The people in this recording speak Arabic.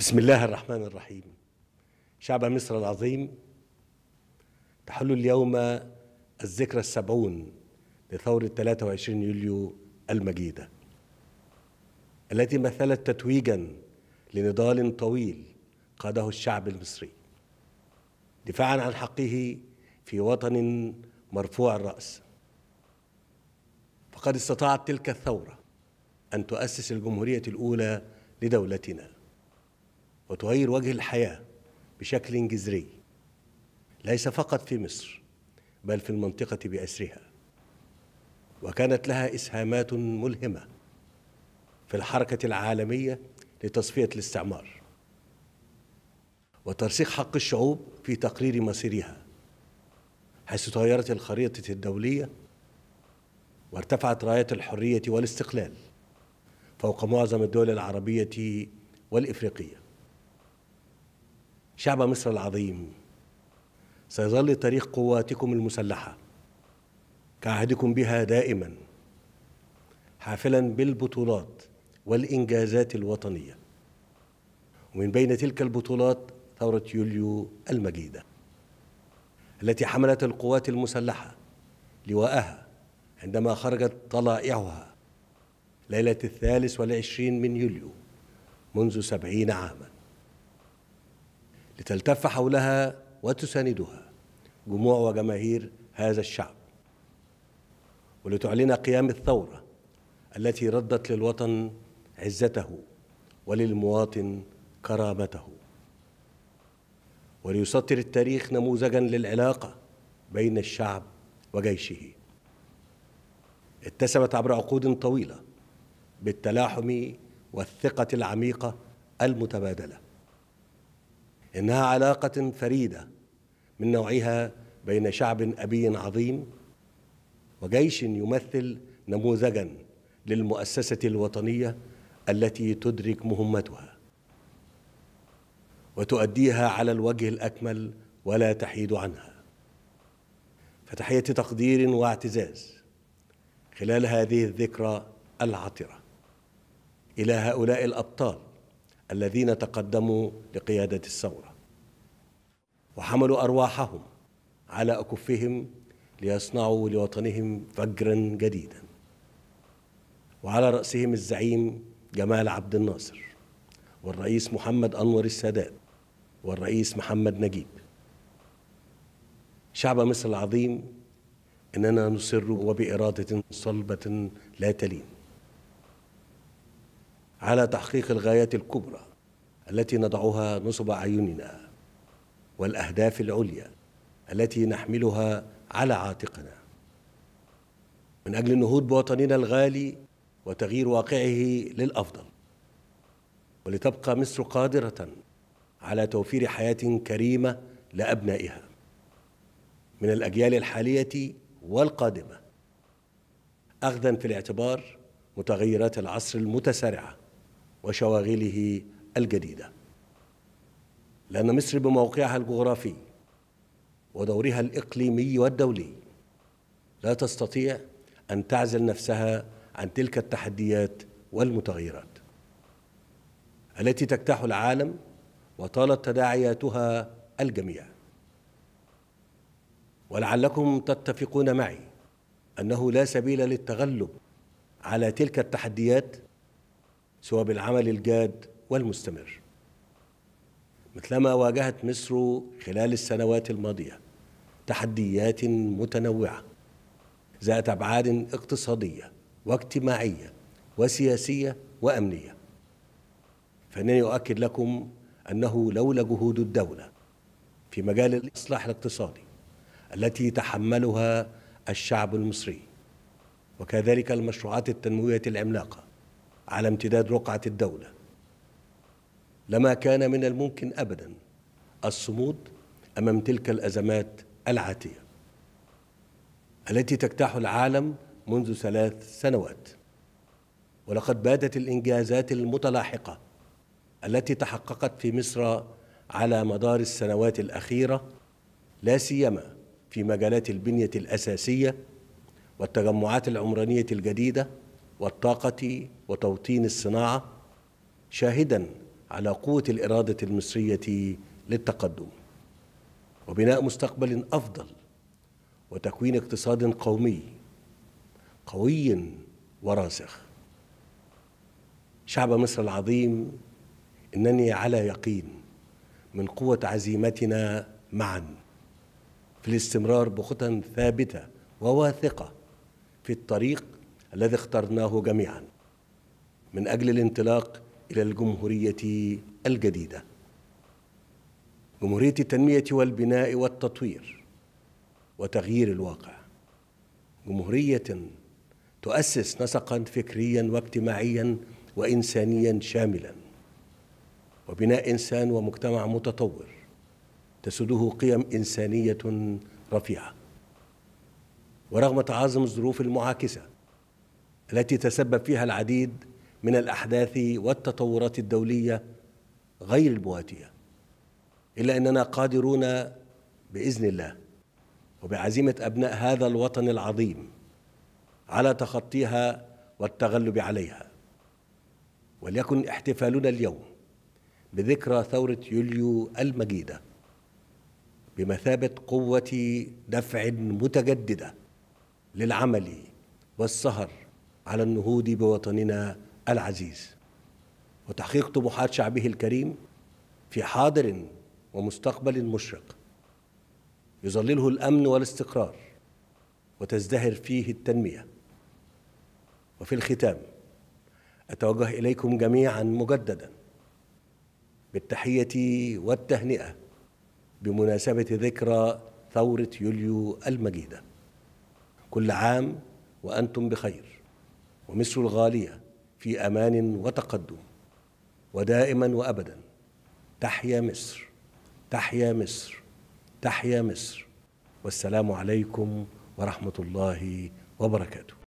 بسم الله الرحمن الرحيم شعب مصر العظيم تحل اليوم الذكرى السبعون لثورة 23 يوليو المجيدة التي مثلت تتويجا لنضال طويل قاده الشعب المصري دفاعا عن حقه في وطن مرفوع الرأس فقد استطاعت تلك الثورة أن تؤسس الجمهورية الأولى لدولتنا وتغير وجه الحياة بشكل جذري ليس فقط في مصر بل في المنطقة بأسرها وكانت لها إسهامات ملهمة في الحركة العالمية لتصفية الاستعمار وترسيخ حق الشعوب في تقرير مصيرها حيث تغيرت الخريطة الدولية وارتفعت راية الحرية والاستقلال فوق معظم الدول العربية والإفريقية شعب مصر العظيم سيظل طريق قواتكم المسلحه كعهدكم بها دائما حافلا بالبطولات والانجازات الوطنيه ومن بين تلك البطولات ثوره يوليو المجيده التي حملت القوات المسلحه لواءها عندما خرجت طلائعها ليله الثالث والعشرين من يوليو منذ سبعين عاما لتلتف حولها وتساندها جموع وجماهير هذا الشعب ولتعلن قيام الثورة التي ردت للوطن عزته وللمواطن كرامته وليسطر التاريخ نموذجا للعلاقة بين الشعب وجيشه اتسمت عبر عقود طويلة بالتلاحم والثقة العميقة المتبادلة إنها علاقة فريدة من نوعها بين شعب أبي عظيم وجيش يمثل نموذجا للمؤسسة الوطنية التي تدرك مهمتها وتؤديها على الوجه الأكمل ولا تحيد عنها فتحية تقدير واعتزاز خلال هذه الذكرى العطرة إلى هؤلاء الأبطال الذين تقدموا لقيادة الثورة وحملوا أرواحهم على أكفهم ليصنعوا لوطنهم فجرا جديدا وعلى رأسهم الزعيم جمال عبد الناصر والرئيس محمد أنور السادات والرئيس محمد نجيب شعب مصر العظيم إننا نصر وبإرادة صلبة لا تلين على تحقيق الغايات الكبرى التي نضعها نصب اعيننا والاهداف العليا التي نحملها على عاتقنا من اجل النهوض بوطننا الغالي وتغيير واقعه للافضل ولتبقى مصر قادره على توفير حياه كريمه لابنائها من الاجيال الحاليه والقادمه اخذا في الاعتبار متغيرات العصر المتسارعه وشواغله الجديدة لأن مصر بموقعها الجغرافي ودورها الإقليمي والدولي لا تستطيع أن تعزل نفسها عن تلك التحديات والمتغيرات التي تجتاح العالم وطالت تداعياتها الجميع ولعلكم تتفقون معي أنه لا سبيل للتغلب على تلك التحديات سوى بالعمل الجاد والمستمر مثلما واجهت مصر خلال السنوات الماضيه تحديات متنوعه ذات ابعاد اقتصاديه واجتماعيه وسياسيه وامنيه فانني اؤكد لكم انه لولا جهود الدوله في مجال الاصلاح الاقتصادي التي تحملها الشعب المصري وكذلك المشروعات التنمويه العملاقه على امتداد رقعة الدولة لما كان من الممكن أبدا الصمود أمام تلك الأزمات العاتية التي تجتاح العالم منذ ثلاث سنوات ولقد بادت الإنجازات المتلاحقة التي تحققت في مصر على مدار السنوات الأخيرة لا سيما في مجالات البنية الأساسية والتجمعات العمرانية الجديدة والطاقة وتوطين الصناعة شاهدا على قوة الإرادة المصرية للتقدم وبناء مستقبل أفضل وتكوين اقتصاد قومي قوي وراسخ شعب مصر العظيم انني على يقين من قوه عزيمتنا معا في الاستمرار بخطى ثابته وواثقه في الطريق الذي اخترناه جميعا من أجل الانطلاق إلى الجمهورية الجديدة جمهورية التنمية والبناء والتطوير وتغيير الواقع جمهورية تؤسس نسقا فكريا واجتماعيا وإنسانيا شاملا وبناء إنسان ومجتمع متطور تسده قيم إنسانية رفيعة ورغم تعاظم الظروف المعاكسه التي تسبب فيها العديد من الأحداث والتطورات الدولية غير المواتية إلا أننا قادرون بإذن الله وبعزيمة أبناء هذا الوطن العظيم على تخطيها والتغلب عليها وليكن احتفالنا اليوم بذكرى ثورة يوليو المجيدة بمثابة قوة دفع متجددة للعمل والسهر على النهوض بوطننا العزيز وتحقيق طموحات شعبه الكريم في حاضر ومستقبل مشرق يظلله الامن والاستقرار وتزدهر فيه التنميه وفي الختام اتوجه اليكم جميعا مجددا بالتحيه والتهنئه بمناسبه ذكرى ثوره يوليو المجيده كل عام وانتم بخير ومصر الغالية في أمان وتقدم ودائما وأبدا تحيا مصر تحيا مصر تحيا مصر والسلام عليكم ورحمة الله وبركاته